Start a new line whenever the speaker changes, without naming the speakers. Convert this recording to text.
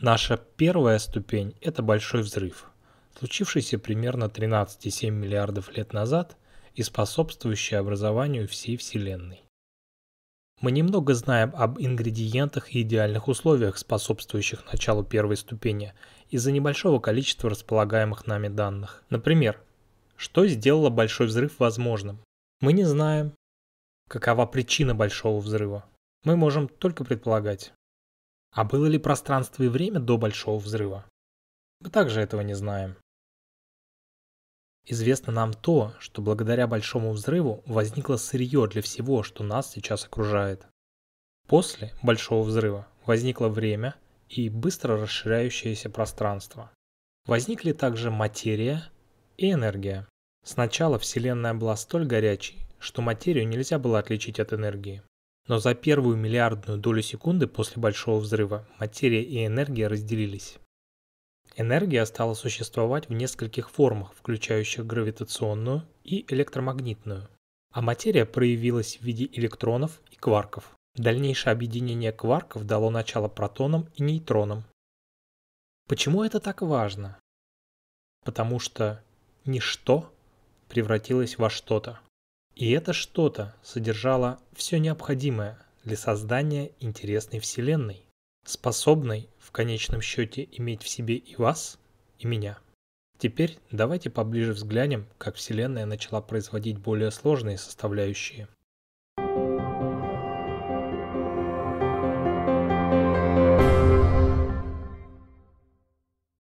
Наша первая ступень – это большой взрыв, случившийся примерно 13,7 миллиардов лет назад и способствующий образованию всей Вселенной. Мы немного знаем об ингредиентах и идеальных условиях, способствующих началу первой ступени, из-за небольшого количества располагаемых нами данных. Например, что сделало большой взрыв возможным? Мы не знаем, какова причина большого взрыва. Мы можем только предполагать. А было ли пространство и время до Большого Взрыва? Мы также этого не знаем. Известно нам то, что благодаря Большому Взрыву возникло сырье для всего, что нас сейчас окружает. После Большого Взрыва возникло время и быстро расширяющееся пространство. Возникли также материя и энергия. Сначала Вселенная была столь горячей, что материю нельзя было отличить от энергии но за первую миллиардную долю секунды после Большого Взрыва материя и энергия разделились. Энергия стала существовать в нескольких формах, включающих гравитационную и электромагнитную, а материя проявилась в виде электронов и кварков. Дальнейшее объединение кварков дало начало протонам и нейтронам. Почему это так важно? Потому что ничто превратилось во что-то. И это что-то содержало все необходимое для создания интересной вселенной, способной в конечном счете иметь в себе и вас, и меня. Теперь давайте поближе взглянем, как Вселенная начала производить более сложные составляющие –